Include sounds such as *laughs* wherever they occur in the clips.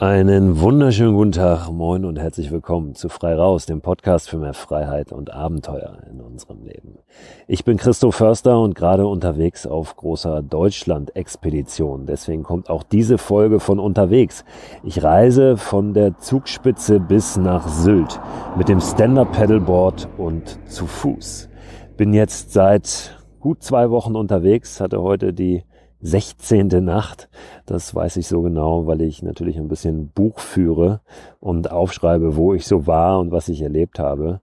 Einen wunderschönen guten Tag, moin und herzlich willkommen zu Frei Raus, dem Podcast für mehr Freiheit und Abenteuer in unserem Leben. Ich bin Christo Förster und gerade unterwegs auf großer Deutschland-Expedition. Deswegen kommt auch diese Folge von unterwegs. Ich reise von der Zugspitze bis nach Sylt mit dem Standard up pedalboard und zu Fuß. Bin jetzt seit gut zwei Wochen unterwegs, hatte heute die 16. Nacht. Das weiß ich so genau, weil ich natürlich ein bisschen Buch führe und aufschreibe, wo ich so war und was ich erlebt habe.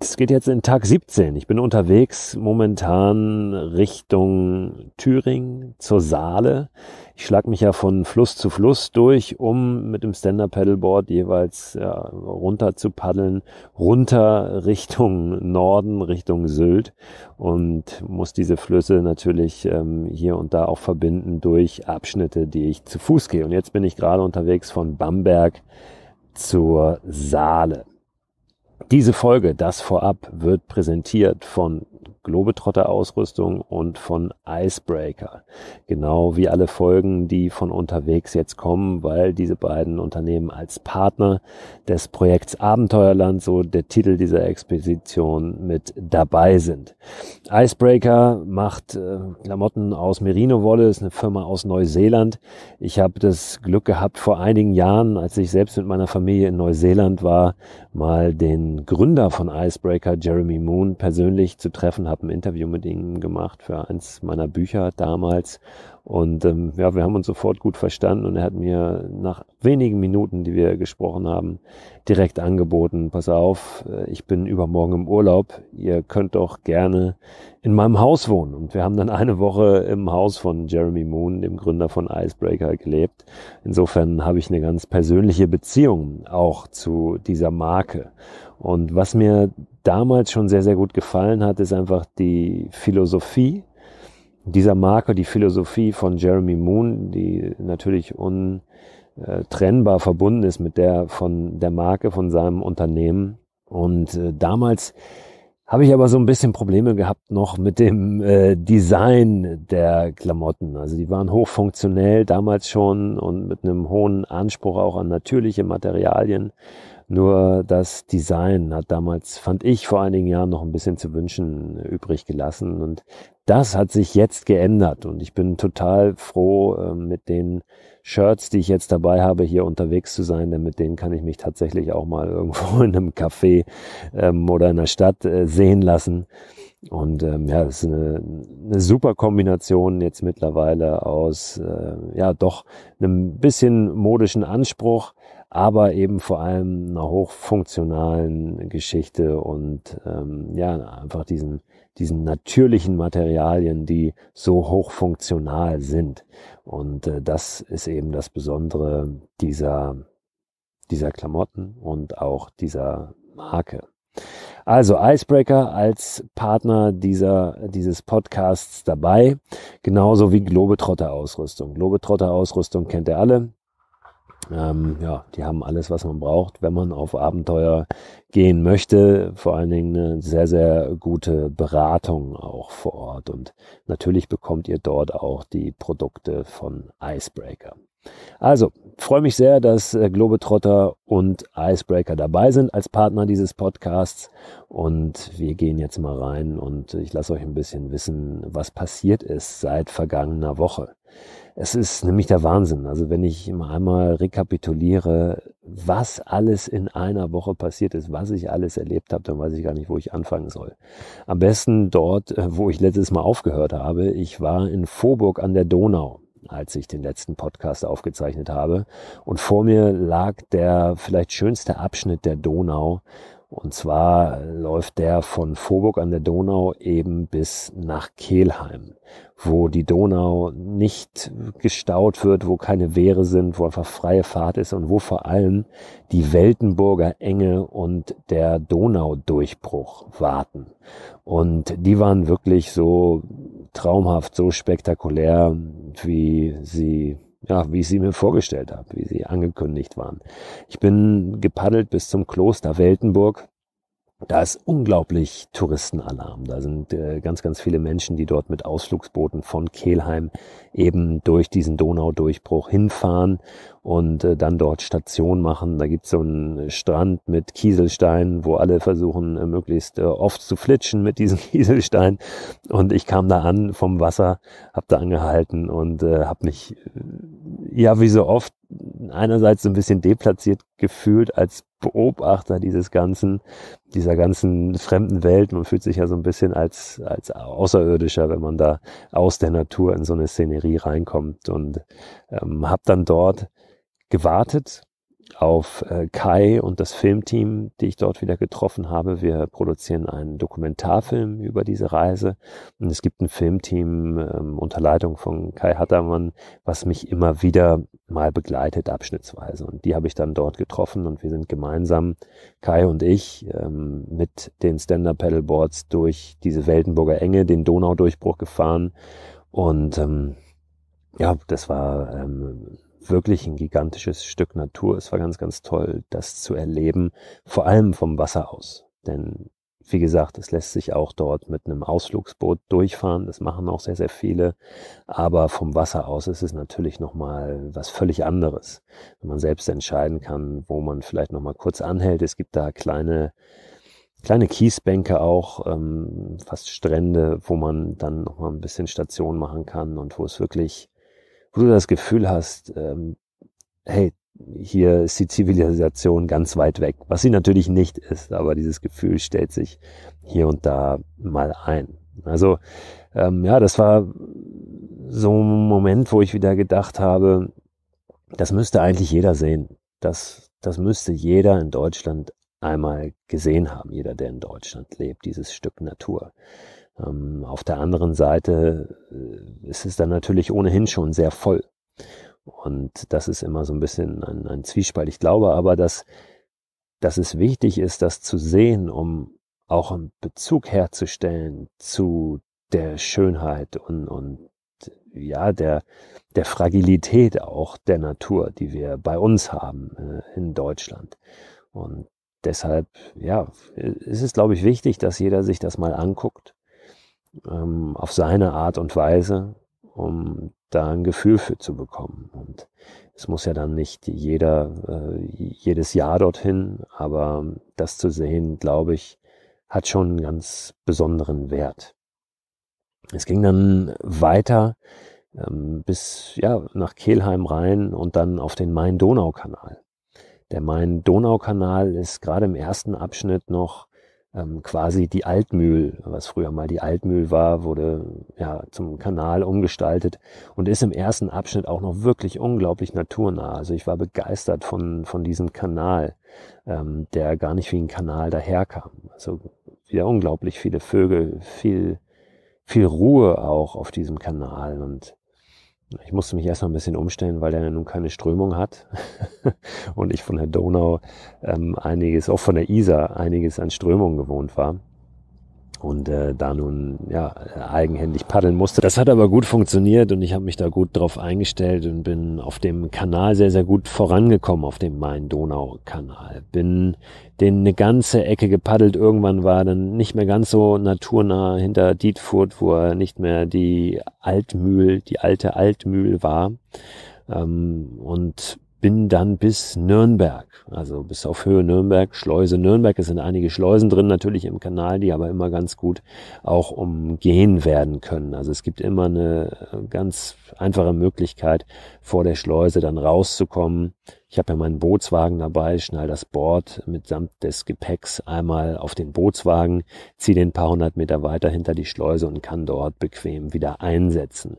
Es geht jetzt in Tag 17. Ich bin unterwegs momentan Richtung Thüringen zur Saale ich schlag mich ja von Fluss zu Fluss durch, um mit dem Standard up Paddleboard jeweils ja, runter zu paddeln, runter Richtung Norden, Richtung Sylt und muss diese Flüsse natürlich ähm, hier und da auch verbinden durch Abschnitte, die ich zu Fuß gehe. Und jetzt bin ich gerade unterwegs von Bamberg zur Saale. Diese Folge, das vorab, wird präsentiert von Globetrotter-Ausrüstung und von Icebreaker. Genau wie alle Folgen, die von unterwegs jetzt kommen, weil diese beiden Unternehmen als Partner des Projekts Abenteuerland, so der Titel dieser Expedition, mit dabei sind. Icebreaker macht äh, Klamotten aus Merino-Wolle, ist eine Firma aus Neuseeland. Ich habe das Glück gehabt, vor einigen Jahren, als ich selbst mit meiner Familie in Neuseeland war, mal den Gründer von Icebreaker, Jeremy Moon, persönlich zu treffen getroffen, habe ein Interview mit ihm gemacht für eins meiner Bücher damals. Und ähm, ja, wir haben uns sofort gut verstanden und er hat mir nach wenigen Minuten, die wir gesprochen haben, direkt angeboten, pass auf, äh, ich bin übermorgen im Urlaub, ihr könnt doch gerne in meinem Haus wohnen. Und wir haben dann eine Woche im Haus von Jeremy Moon, dem Gründer von Icebreaker, gelebt. Insofern habe ich eine ganz persönliche Beziehung auch zu dieser Marke. Und was mir damals schon sehr, sehr gut gefallen hat, ist einfach die Philosophie dieser Marke, die Philosophie von Jeremy Moon, die natürlich untrennbar verbunden ist mit der von der Marke, von seinem Unternehmen. Und äh, damals habe ich aber so ein bisschen Probleme gehabt noch mit dem äh, Design der Klamotten. Also die waren hochfunktionell damals schon und mit einem hohen Anspruch auch an natürliche Materialien nur das Design hat damals, fand ich vor einigen Jahren noch ein bisschen zu wünschen übrig gelassen. Und das hat sich jetzt geändert. Und ich bin total froh, ähm, mit den Shirts, die ich jetzt dabei habe, hier unterwegs zu sein, denn mit denen kann ich mich tatsächlich auch mal *laughs* irgendwo in einem Café ähm, oder in der Stadt äh, sehen lassen. Und ähm, ja, das ist eine, eine super Kombination jetzt mittlerweile aus äh, ja doch einem bisschen modischen Anspruch, aber eben vor allem einer hochfunktionalen Geschichte und ähm, ja, einfach diesen, diesen natürlichen Materialien, die so hochfunktional sind. Und äh, das ist eben das Besondere dieser, dieser Klamotten und auch dieser Marke. Also Icebreaker als Partner dieser, dieses Podcasts dabei, genauso wie Globetrotter-Ausrüstung. Globetrotter-Ausrüstung kennt ihr alle, ähm, ja, die haben alles, was man braucht, wenn man auf Abenteuer gehen möchte. Vor allen Dingen eine sehr, sehr gute Beratung auch vor Ort. Und natürlich bekommt ihr dort auch die Produkte von Icebreaker. Also, freue mich sehr, dass äh, Globetrotter und Icebreaker dabei sind als Partner dieses Podcasts. Und wir gehen jetzt mal rein und ich lasse euch ein bisschen wissen, was passiert ist seit vergangener Woche. Es ist nämlich der Wahnsinn. Also wenn ich einmal rekapituliere, was alles in einer Woche passiert ist, was ich alles erlebt habe, dann weiß ich gar nicht, wo ich anfangen soll. Am besten dort, äh, wo ich letztes Mal aufgehört habe. Ich war in Vorburg an der Donau als ich den letzten Podcast aufgezeichnet habe. Und vor mir lag der vielleicht schönste Abschnitt der Donau und zwar läuft der von Vorburg an der Donau eben bis nach Kelheim, wo die Donau nicht gestaut wird, wo keine Wehre sind, wo einfach freie Fahrt ist und wo vor allem die Weltenburger Enge und der Donaudurchbruch warten. Und die waren wirklich so traumhaft, so spektakulär, wie sie ja, wie ich sie mir vorgestellt habe, wie sie angekündigt waren. Ich bin gepaddelt bis zum Kloster Weltenburg. Da ist unglaublich Touristenalarm. Da sind äh, ganz, ganz viele Menschen, die dort mit Ausflugsbooten von Kelheim eben durch diesen Donaudurchbruch hinfahren und äh, dann dort Station machen. Da gibt's so einen Strand mit Kieselsteinen, wo alle versuchen, äh, möglichst äh, oft zu flitschen mit diesen *laughs* Kieselsteinen. Und ich kam da an vom Wasser, hab da angehalten und äh, habe mich, äh, ja, wie so oft, einerseits so ein bisschen deplatziert gefühlt als Beobachter dieses ganzen, dieser ganzen fremden Welt. Man fühlt sich ja so ein bisschen als, als Außerirdischer, wenn man da aus der Natur in so eine Szenerie reinkommt und ähm, habe dann dort gewartet auf äh, Kai und das Filmteam, die ich dort wieder getroffen habe. Wir produzieren einen Dokumentarfilm über diese Reise und es gibt ein Filmteam ähm, unter Leitung von Kai Hattermann, was mich immer wieder mal begleitet abschnittsweise und die habe ich dann dort getroffen und wir sind gemeinsam, Kai und ich, ähm, mit den Standard up pedalboards durch diese Weltenburger Enge, den Donaudurchbruch gefahren und ähm, ja, das war ähm, wirklich ein gigantisches Stück Natur. Es war ganz, ganz toll, das zu erleben, vor allem vom Wasser aus. Denn wie gesagt, es lässt sich auch dort mit einem Ausflugsboot durchfahren. Das machen auch sehr, sehr viele. Aber vom Wasser aus ist es natürlich nochmal was völlig anderes. Wenn man selbst entscheiden kann, wo man vielleicht nochmal kurz anhält. Es gibt da kleine, kleine Kiesbänke auch, ähm, fast Strände, wo man dann nochmal ein bisschen Station machen kann und wo es wirklich wo du das Gefühl hast, ähm, hey, hier ist die Zivilisation ganz weit weg, was sie natürlich nicht ist, aber dieses Gefühl stellt sich hier und da mal ein. Also ähm, ja, das war so ein Moment, wo ich wieder gedacht habe, das müsste eigentlich jeder sehen. Das, das müsste jeder in Deutschland einmal gesehen haben, jeder, der in Deutschland lebt, dieses Stück Natur. Ähm, auf der anderen Seite äh, ist es dann natürlich ohnehin schon sehr voll. Und das ist immer so ein bisschen ein, ein Zwiespalt. Ich glaube aber, dass, dass es wichtig ist, das zu sehen, um auch einen Bezug herzustellen zu der Schönheit und, und ja, der, der Fragilität auch der Natur, die wir bei uns haben äh, in Deutschland. Und deshalb, ja, ist es, glaube ich, wichtig, dass jeder sich das mal anguckt ähm, auf seine Art und Weise, um da ein Gefühl für zu bekommen. Und es muss ja dann nicht jeder, äh, jedes Jahr dorthin, aber das zu sehen, glaube ich, hat schon einen ganz besonderen Wert. Es ging dann weiter ähm, bis ja, nach Kelheim rein und dann auf den Main-Donau-Kanal. Der Main-Donau-Kanal ist gerade im ersten Abschnitt noch ähm, quasi die Altmühl, was früher mal die Altmühl war, wurde ja zum Kanal umgestaltet und ist im ersten Abschnitt auch noch wirklich unglaublich naturnah. Also ich war begeistert von, von diesem Kanal, ähm, der gar nicht wie ein Kanal daherkam. Also wieder unglaublich viele Vögel, viel, viel Ruhe auch auf diesem Kanal und ich musste mich erstmal ein bisschen umstellen, weil der nun keine Strömung hat *laughs* und ich von der Donau ähm, einiges, auch von der Isar einiges an Strömung gewohnt war und äh, da nun ja eigenhändig paddeln musste. Das hat aber gut funktioniert und ich habe mich da gut drauf eingestellt und bin auf dem Kanal sehr sehr gut vorangekommen auf dem Main-Donau-Kanal. Bin den eine ganze Ecke gepaddelt. Irgendwann war dann nicht mehr ganz so naturnah hinter Dietfurt, wo er nicht mehr die Altmühl, die alte Altmühl war. Ähm, und bin dann bis Nürnberg, also bis auf Höhe Nürnberg, Schleuse Nürnberg. Es sind einige Schleusen drin natürlich im Kanal, die aber immer ganz gut auch umgehen werden können. Also es gibt immer eine äh, ganz einfache Möglichkeit, vor der Schleuse dann rauszukommen ich habe ja meinen Bootswagen dabei, schnall das Board mitsamt des Gepäcks einmal auf den Bootswagen, ziehe den paar hundert Meter weiter hinter die Schleuse und kann dort bequem wieder einsetzen.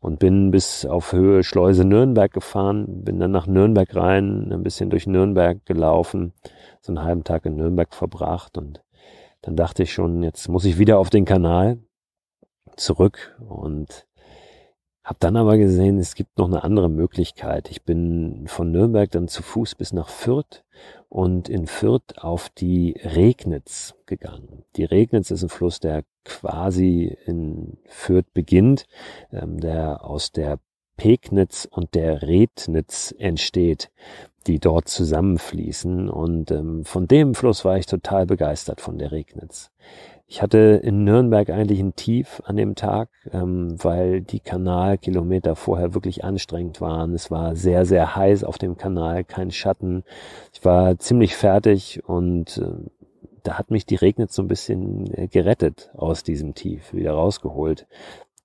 Und bin bis auf Höhe Schleuse Nürnberg gefahren, bin dann nach Nürnberg rein, ein bisschen durch Nürnberg gelaufen, so einen halben Tag in Nürnberg verbracht und dann dachte ich schon, jetzt muss ich wieder auf den Kanal zurück und hab dann aber gesehen, es gibt noch eine andere Möglichkeit. Ich bin von Nürnberg dann zu Fuß bis nach Fürth und in Fürth auf die Regnitz gegangen. Die Regnitz ist ein Fluss, der quasi in Fürth beginnt, ähm, der aus der Pegnitz und der Rednitz entsteht, die dort zusammenfließen. Und ähm, von dem Fluss war ich total begeistert, von der Regnitz. Ich hatte in Nürnberg eigentlich ein Tief an dem Tag, ähm, weil die Kanalkilometer vorher wirklich anstrengend waren. Es war sehr, sehr heiß auf dem Kanal, kein Schatten. Ich war ziemlich fertig und äh, da hat mich die Regnet so ein bisschen äh, gerettet aus diesem Tief, wieder rausgeholt.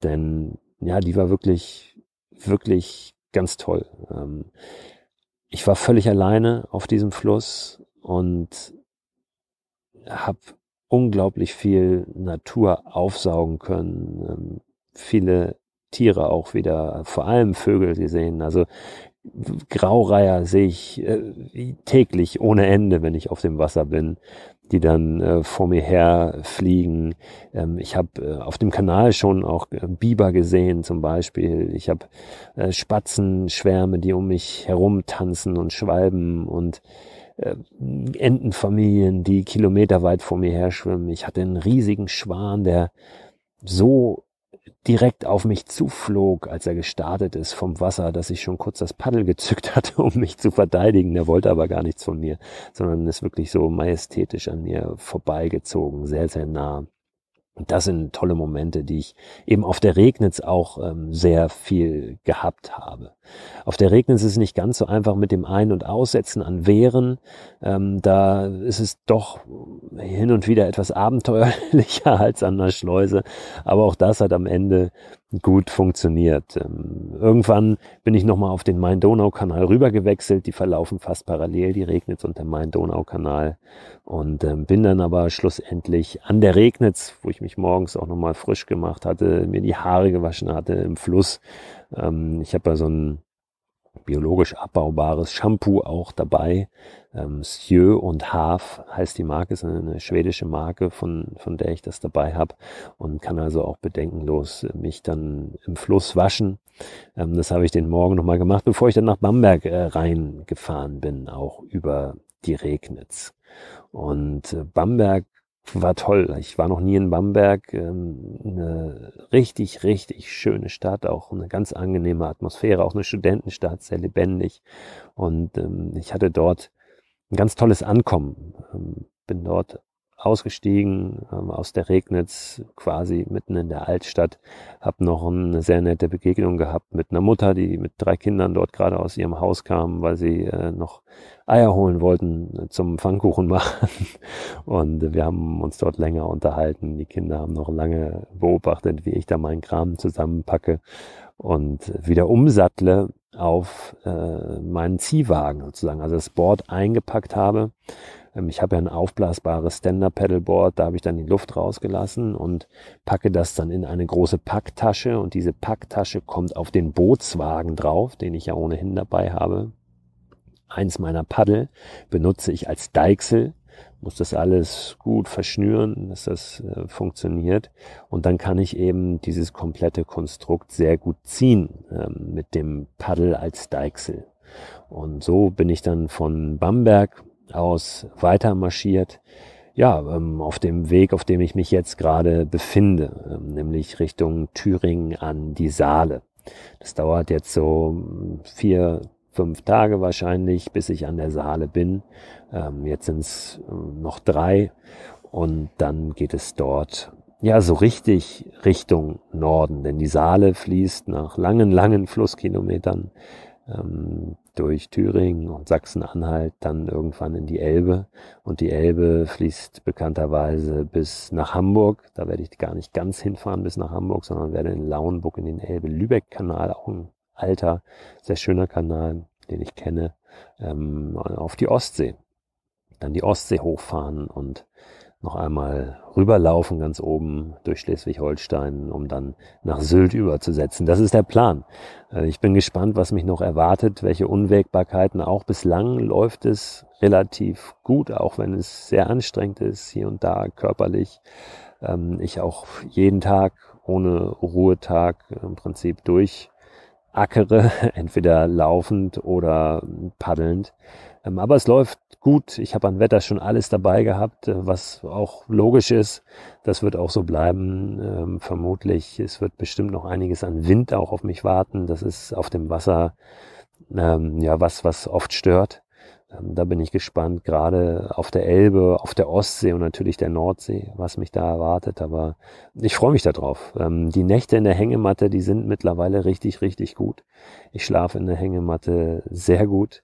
Denn ja, die war wirklich, wirklich ganz toll. Ähm, ich war völlig alleine auf diesem Fluss und habe unglaublich viel Natur aufsaugen können, ähm, viele Tiere auch wieder, vor allem Vögel gesehen. Also Graureiher sehe ich äh, täglich ohne Ende, wenn ich auf dem Wasser bin, die dann äh, vor mir her fliegen. Ähm, ich habe äh, auf dem Kanal schon auch äh, Biber gesehen zum Beispiel. Ich habe äh, Spatzenschwärme, die um mich herum tanzen und schwalben und äh, Entenfamilien, die kilometerweit vor mir herschwimmen. Ich hatte einen riesigen Schwan, der so direkt auf mich zuflog, als er gestartet ist vom Wasser, dass ich schon kurz das Paddel gezückt *laughs* hatte, um mich zu verteidigen. Der wollte aber gar nichts von mir, sondern ist wirklich so majestätisch an mir vorbeigezogen, sehr, sehr nah. Und das sind tolle Momente, die ich eben auf der Regnitz auch ähm, sehr viel gehabt habe. Auf der Regnitz ist es nicht ganz so einfach mit dem Ein- und Aussetzen an Wehren. Ähm, da ist es doch hin und wieder etwas abenteuerlicher *laughs* als an der Schleuse. Aber auch das hat am Ende gut funktioniert. Ähm, irgendwann bin ich nochmal auf den Main-Donau-Kanal rübergewechselt. Die verlaufen fast parallel, die Regnitz und der Main-Donau-Kanal. Und ähm, bin dann aber schlussendlich an der Regnitz, wo ich mich morgens auch nochmal frisch gemacht hatte, mir die Haare gewaschen hatte im Fluss. Ähm, ich habe da so ein biologisch abbaubares Shampoo auch dabei. Ähm, Sjö und Haf heißt die Marke, ist eine schwedische Marke, von, von der ich das dabei habe und kann also auch bedenkenlos mich dann im Fluss waschen. Ähm, das habe ich den Morgen nochmal gemacht, bevor ich dann nach Bamberg äh, reingefahren bin, auch über die Regnitz. Und äh, Bamberg war toll. Ich war noch nie in Bamberg. Ähm, eine richtig, richtig schöne Stadt, auch eine ganz angenehme Atmosphäre, auch eine Studentenstadt, sehr lebendig. Und ähm, ich hatte dort ein ganz tolles Ankommen. Ähm, bin dort ausgestiegen ähm, aus der Regnitz, quasi mitten in der Altstadt. Hab noch eine sehr nette Begegnung gehabt mit einer Mutter, die mit drei Kindern dort gerade aus ihrem Haus kam, weil sie äh, noch Eier holen wollten äh, zum Pfannkuchen machen. *laughs* Und wir haben uns dort länger unterhalten. Die Kinder haben noch lange beobachtet, wie ich da meinen Kram zusammenpacke und wieder umsattle auf äh, meinen Ziehwagen sozusagen, also das Board eingepackt habe ähm, ich habe ja ein aufblasbares Ständer-Pedalboard, da habe ich dann die Luft rausgelassen und packe das dann in eine große Packtasche und diese Packtasche kommt auf den Bootswagen drauf, den ich ja ohnehin dabei habe. Eins meiner Paddel benutze ich als Deichsel, muss das alles gut verschnüren, dass das äh, funktioniert. Und dann kann ich eben dieses komplette Konstrukt sehr gut ziehen äh, mit dem Paddel als Deichsel. Und so bin ich dann von Bamberg aus weiter marschiert. Ja, ähm, auf dem Weg, auf dem ich mich jetzt gerade befinde, ähm, nämlich Richtung Thüringen an die Saale. Das dauert jetzt so hm, vier, fünf Tage wahrscheinlich, bis ich an der Saale bin. Ähm, jetzt sind es hm, noch drei und dann geht es dort ja so richtig Richtung Norden, denn die Saale fließt nach langen, langen Flusskilometern ähm, durch Thüringen und Sachsen-Anhalt dann irgendwann in die Elbe. Und die Elbe fließt bekannterweise bis nach Hamburg. Da werde ich gar nicht ganz hinfahren bis nach Hamburg, sondern werde in Lauenburg in den Elbe-Lübeck-Kanal, auch ein alter, sehr schöner Kanal, den ich kenne, ähm, auf die Ostsee. Dann die Ostsee hochfahren und noch einmal rüberlaufen ganz oben durch Schleswig-Holstein, um dann nach Sylt überzusetzen. Das ist der Plan. Äh, ich bin gespannt, was mich noch erwartet, welche Unwägbarkeiten. Auch bislang läuft es relativ gut, auch wenn es sehr anstrengend ist, hier und da körperlich. Ähm, ich auch jeden Tag ohne Ruhetag im Prinzip durch ackere, *laughs* entweder laufend oder paddelnd. Ähm, aber es läuft gut. Ich habe an Wetter schon alles dabei gehabt, äh, was auch logisch ist. Das wird auch so bleiben, ähm, vermutlich. Es wird bestimmt noch einiges an Wind auch auf mich warten. Das ist auf dem Wasser ähm, ja was, was oft stört. Ähm, da bin ich gespannt, gerade auf der Elbe, auf der Ostsee und natürlich der Nordsee, was mich da erwartet. Aber ich freue mich darauf. Ähm, die Nächte in der Hängematte, die sind mittlerweile richtig, richtig gut. Ich schlafe in der Hängematte sehr gut,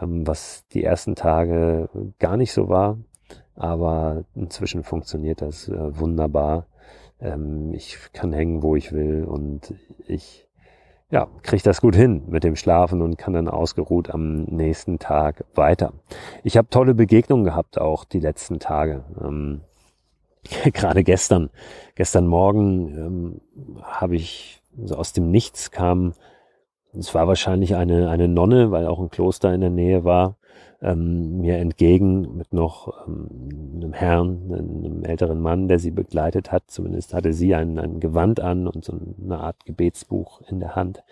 ähm, was die ersten Tage gar nicht so war. Aber inzwischen funktioniert das äh, wunderbar. Ich kann hängen, wo ich will und ich ja, kriegt das gut hin mit dem Schlafen und kann dann ausgeruht am nächsten Tag weiter. Ich habe tolle Begegnungen gehabt auch die letzten Tage. Ähm, *laughs* gerade gestern, gestern Morgen ähm, habe ich so aus dem Nichts kam, es war wahrscheinlich eine, eine Nonne, weil auch ein Kloster in der Nähe war, ähm, mir entgegen mit noch ähm, einem Herrn, einem älteren Mann, der sie begleitet hat. Zumindest hatte sie ein, ein Gewand an und so eine Art Gebetsbuch in der Hand.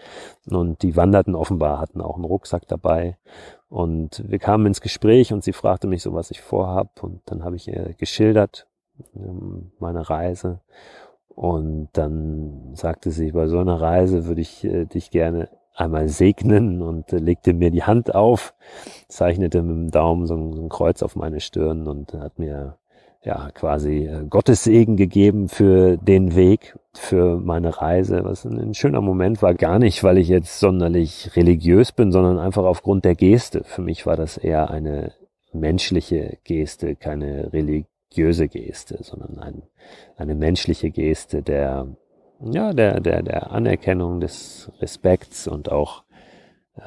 Und die wanderten offenbar, hatten auch einen Rucksack dabei. Und wir kamen ins Gespräch und sie fragte mich so, was ich vorhab. Und dann habe ich ihr geschildert, ähm, meine Reise. Und dann sagte sie, bei so einer Reise würde ich äh, dich gerne einmal segnen und äh, legte mir die Hand auf, zeichnete mit dem Daumen so ein, so ein Kreuz auf meine Stirn und hat mir ja quasi äh, Gottes Segen gegeben für den Weg, für meine Reise, was ein, schöner Moment war, gar nicht, weil ich jetzt sonderlich religiös bin, sondern einfach aufgrund der Geste. Für mich war das eher eine menschliche Geste, keine religiöse Geste, sondern ein, eine menschliche Geste der ja, der, der, der Anerkennung, des Respekts und auch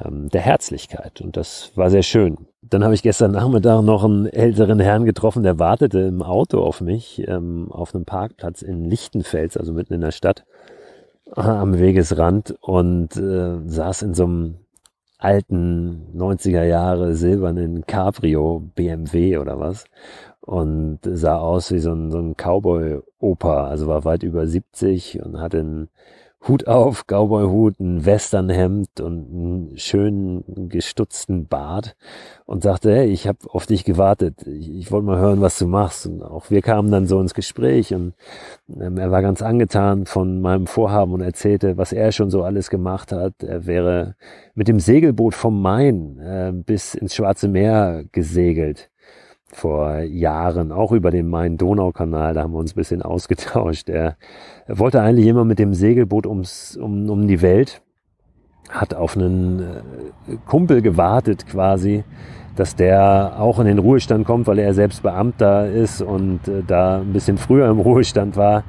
ähm, der Herzlichkeit. Und das war sehr schön. Dann habe ich gestern Nachmittag noch einen älteren Herrn getroffen, der wartete im Auto auf mich ähm, auf einem Parkplatz in Lichtenfels, also mitten in der Stadt, äh, am Wegesrand und äh, saß in so einem alten 90er Jahre silbernen Cabrio BMW oder was und sah aus wie so ein, so ein Cowboy-Opa, also war weit über 70 und hatte einen Hut auf, Cowboy-Hut, ein Westernhemd und einen schönen gestutzten Bart und sagte, hey, ich habe auf dich gewartet, ich, ich wollte mal hören, was du machst. Und auch wir kamen dann so ins Gespräch und ähm, er war ganz angetan von meinem Vorhaben und erzählte, was er schon so alles gemacht hat. Er wäre mit dem Segelboot vom Main äh, bis ins Schwarze Meer gesegelt vor Jahren, auch über den Main-Donau-Kanal, da haben wir uns ein bisschen ausgetauscht. Er wollte eigentlich immer mit dem Segelboot ums, um, um die Welt, hat auf einen äh, Kumpel gewartet quasi, dass der auch in den Ruhestand kommt, weil er selbst Beamter ist und äh, da ein bisschen früher im Ruhestand war.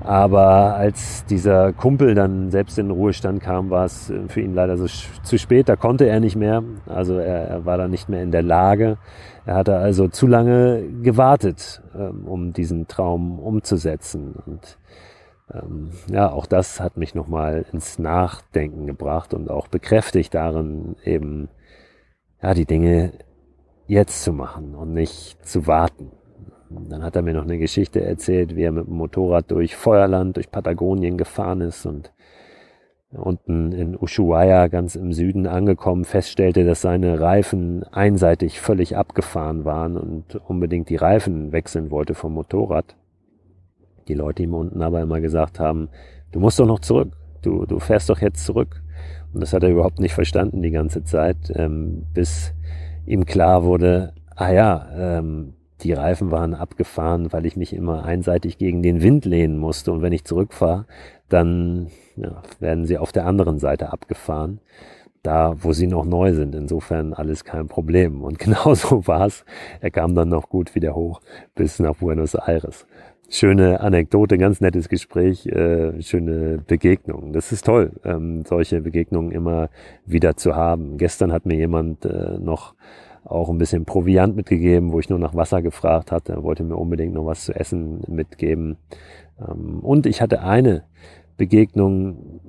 Aber als dieser Kumpel dann selbst in den Ruhestand kam, war es äh, für ihn leider so zu spät. Da konnte er nicht mehr. Also er, er war da nicht mehr in der Lage, er hatte also zu lange gewartet, ähm, um diesen Traum umzusetzen. Und ähm, ja, auch das hat mich nochmal ins Nachdenken gebracht und auch bekräftigt darin, eben ja, die Dinge jetzt zu machen und nicht zu warten. dann hat er mir noch eine Geschichte erzählt, wie er mit dem Motorrad durch Feuerland, durch Patagonien gefahren ist und unten in Ushuaia ganz im Süden angekommen, feststellte, dass seine Reifen einseitig völlig abgefahren waren und unbedingt die Reifen wechseln wollte vom Motorrad. Die Leute ihm unten aber immer gesagt haben, du musst doch noch zurück, du, du fährst doch jetzt zurück. Und das hat er überhaupt nicht verstanden die ganze Zeit, ähm, bis ihm klar wurde, ah ja, ähm, die Reifen waren abgefahren, weil ich mich immer einseitig gegen den Wind lehnen musste. Und wenn ich zurückfahre, dann ja, werden sie auf der anderen Seite abgefahren, da wo sie noch neu sind. Insofern alles kein Problem. Und *laughs* genauso war es. Er kam dann noch gut wieder hoch bis nach Buenos Aires. Schöne Anekdote, ganz nettes Gespräch, äh, schöne Begegnung. Das ist toll, ähm, solche Begegnungen immer wieder zu haben. Gestern hat mir jemand äh, noch auch ein bisschen Proviant mitgegeben, wo ich nur nach Wasser gefragt hatte. wollte mir unbedingt noch was zu essen mitgeben. Ähm, und ich hatte eine Begegnung,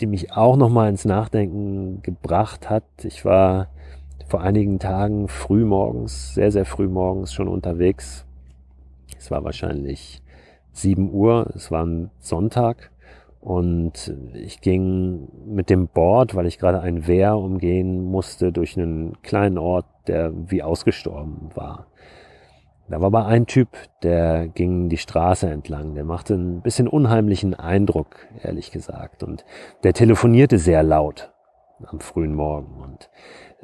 die mich auch nochmal ins Nachdenken gebracht hat. Ich war vor einigen Tagen früh morgens, sehr, sehr früh morgens schon unterwegs. Es war wahrscheinlich 7 Uhr, es war ein Sonntag. Und ich ging mit dem Board, weil ich gerade ein Wehr umgehen musste, durch einen kleinen Ort der wie ausgestorben war. Da war aber ein Typ, der ging die Straße entlang. Der machte einen bisschen unheimlichen Eindruck, ehrlich gesagt. Und der telefonierte sehr laut am frühen Morgen und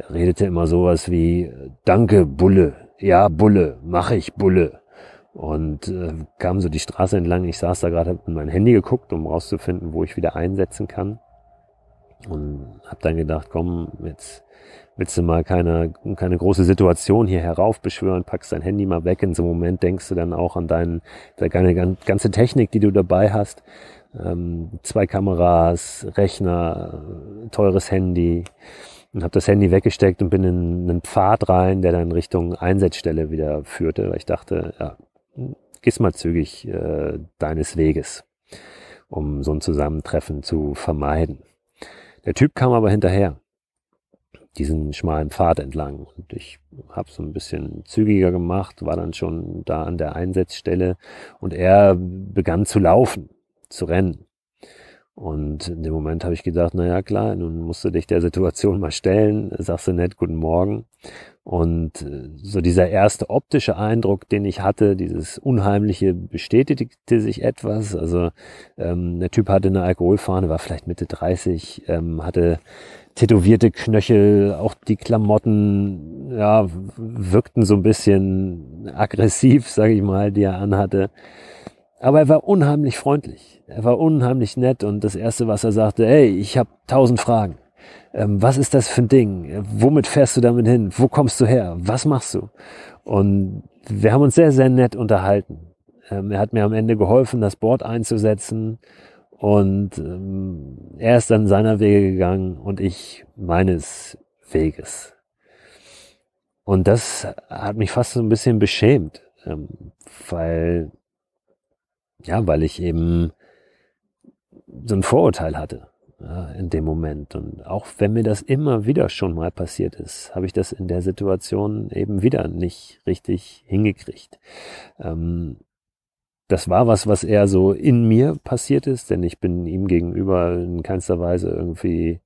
redete immer sowas wie Danke, Bulle. Ja, Bulle. Mach ich, Bulle. Und äh, kam so die Straße entlang. Ich saß da gerade, hab in mein Handy geguckt, um rauszufinden, wo ich wieder einsetzen kann. Und hab dann gedacht, komm, jetzt willst du mal keine, keine große Situation hier heraufbeschwören, packst dein Handy mal weg. In so einem Moment denkst du dann auch an deinen, deine ganze Technik, die du dabei hast. Ähm, zwei Kameras, Rechner, teures Handy. Und habe das Handy weggesteckt und bin in einen Pfad rein, der dann Richtung Einsatzstelle wieder führte, weil ich dachte, ja, gehst mal zügig äh, deines Weges, um so ein Zusammentreffen zu vermeiden. Der Typ kam aber hinterher diesen schmalen Pfad entlang. Und ich habe so ein bisschen zügiger gemacht, war dann schon da an der Einsatzstelle und er begann zu laufen, zu rennen. Und in dem Moment habe ich gedacht, na ja, klar, nun musst du dich der Situation mal stellen, sagst du nett guten Morgen. Und äh, so dieser erste optische Eindruck, den ich hatte, dieses Unheimliche bestätigte sich etwas. Also ähm, der Typ hatte eine Alkoholfahne, war vielleicht Mitte 30, ähm, hatte tätowierte Knöchel, auch die Klamotten, ja, wirkten so ein bisschen aggressiv, *laughs* sag ich mal, die er anhatte. Aber er war unheimlich freundlich. Er war unheimlich nett und das erste, was er sagte, hey, ich habe tausend Fragen. Ähm, was ist das für ein Ding? Äh, womit fährst du damit hin? Wo kommst du her? Was machst du? Und wir haben uns sehr, sehr nett unterhalten. Ähm, er hat mir am Ende geholfen, das Board einzusetzen und ähm, er ist dann seiner Wege gegangen und ich meines Weges. Und das hat mich fast so ein bisschen beschämt, ähm, weil, ja, weil ich eben so ein Vorurteil hatte ja, in dem Moment. Und auch wenn mir das immer wieder schon mal passiert ist, habe ich das in der Situation eben wieder nicht richtig hingekriegt. Ähm, das war was, was eher so in mir passiert ist, denn ich bin ihm gegenüber in keinster Weise irgendwie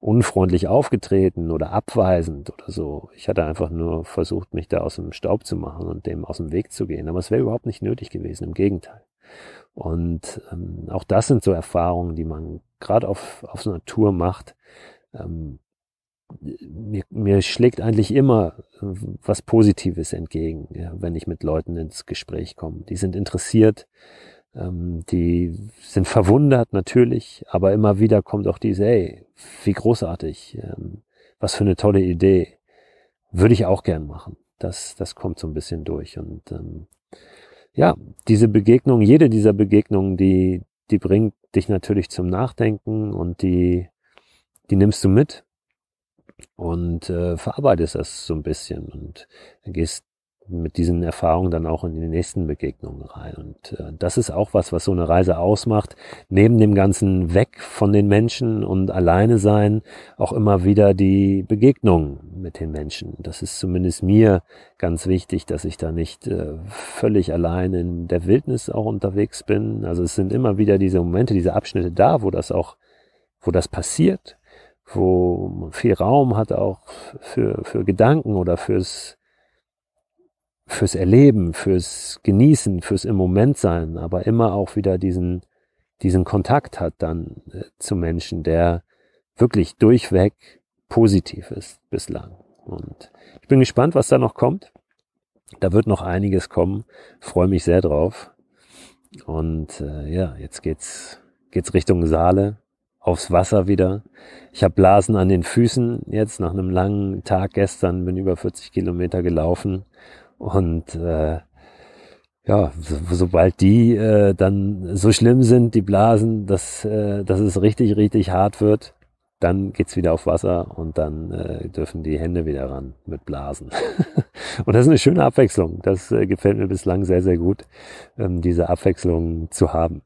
unfreundlich aufgetreten oder abweisend oder so. Ich hatte einfach nur versucht, mich da aus dem Staub zu machen und dem aus dem Weg zu gehen. Aber es wäre überhaupt nicht nötig gewesen, im Gegenteil. Und ähm, auch das sind so Erfahrungen, die man gerade auf, auf so einer Tour macht, ähm, mir, mir schlägt eigentlich immer äh, was Positives entgegen, ja, wenn ich mit Leuten ins Gespräch komme. Die sind interessiert, ähm, die sind verwundert natürlich, aber immer wieder kommt auch diese, ey, wie großartig, ähm, was für eine tolle Idee, würde ich auch gern machen. Das, das kommt so ein bisschen durch. Und ähm, ja, diese Begegnung, jede dieser Begegnungen, die, die bringt dich natürlich zum Nachdenken und die, die nimmst du mit und äh, verarbeitest das so ein bisschen und gehst mit diesen Erfahrungen dann auch in die nächsten Begegnungen rein. Und äh, das ist auch was, was so eine Reise ausmacht. Neben dem ganzen Weg von den Menschen und alleine sein, auch immer wieder die Begegnung mit den Menschen. Das ist zumindest mir ganz wichtig, dass ich da nicht äh, völlig allein in der Wildnis auch unterwegs bin. Also es sind immer wieder diese Momente, diese Abschnitte da, wo das auch, wo das passiert, wo man viel Raum hat auch für, für Gedanken oder fürs, fürs Erleben, fürs Genießen, fürs im Moment sein, aber immer auch wieder diesen, diesen Kontakt hat dann äh, zu Menschen, der wirklich durchweg positiv ist bislang. Und ich bin gespannt, was da noch kommt. Da wird noch einiges kommen. Freue mich sehr drauf. Und äh, ja, jetzt geht's, geht's Richtung Saale aufs Wasser wieder. Ich habe Blasen an den Füßen jetzt nach einem langen Tag gestern, bin über 40 Kilometer gelaufen und äh, ja, so, sobald die äh, dann so schlimm sind, die Blasen, dass, äh, dass es richtig, richtig hart wird, dann geht's wieder auf Wasser und dann äh, dürfen die Hände wieder ran mit Blasen. *laughs* und das ist eine schöne Abwechslung. Das äh, gefällt mir bislang sehr, sehr gut, ähm, diese Abwechslung zu haben.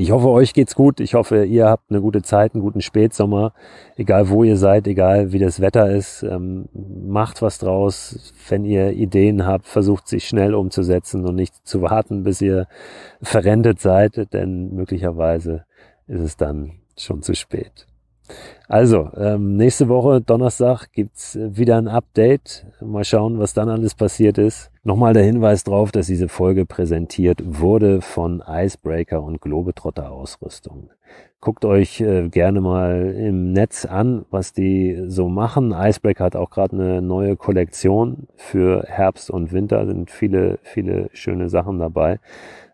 Ich hoffe, euch geht's gut. Ich hoffe, ihr habt eine gute Zeit, einen guten Spätsommer. Egal wo ihr seid, egal wie das Wetter ist, ähm, macht was draus. Wenn ihr Ideen habt, versucht sich schnell umzusetzen und nicht zu warten, bis ihr verrentet seid, denn möglicherweise ist es dann schon zu spät. Also, ähm, nächste Woche, Donnerstag, gibt's äh, wieder ein Update. Mal schauen, was dann alles passiert ist. Nochmal der Hinweis darauf, dass diese Folge präsentiert wurde von Icebreaker und Globetrotter Ausrüstung. Guckt euch äh, gerne mal im Netz an, was die so machen. Icebreaker hat auch gerade eine neue Kollektion für Herbst und Winter. Sind viele, viele schöne Sachen dabei.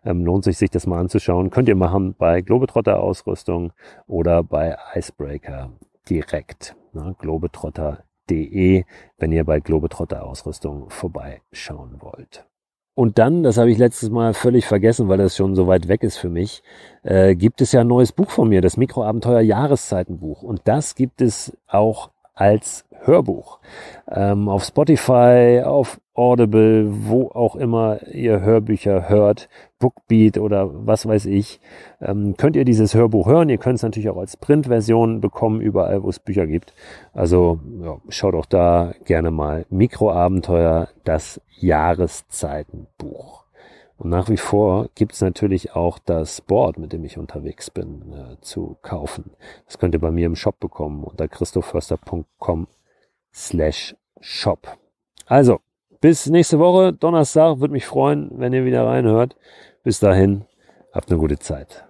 Ähm, lohnt sich, sich das mal anzuschauen. Könnt ihr machen bei Globetrotter Ausrüstung oder bei Icebreaker direkt. Ne? globetrotter.de, wenn ihr bei Globetrotter Ausrüstung vorbeischauen wollt. Und dann, das habe ich letztes Mal völlig vergessen, weil das schon so weit weg ist für mich, äh, gibt es ja ein neues Buch von mir, das Mikroabenteuer Jahreszeitenbuch. Und das gibt es auch als Hörbuch. Ähm, auf Spotify, auf Audible, wo auch immer ihr Hörbücher hört, Bookbeat oder was weiß ich, ähm, könnt ihr dieses Hörbuch hören. Ihr könnt es natürlich auch als Printversion bekommen, überall, wo es Bücher gibt. Also ja, schaut auch da gerne mal Mikroabenteuer, das Jahreszeitenbuch. Und nach wie vor gibt's natürlich auch das Board, mit dem ich unterwegs bin, äh, zu kaufen. Das könnt ihr bei mir im Shop bekommen unter christoförster.com slash shop. Also, bis nächste Woche, Donnerstag. Würde mich freuen, wenn ihr wieder reinhört. Bis dahin, habt eine gute Zeit.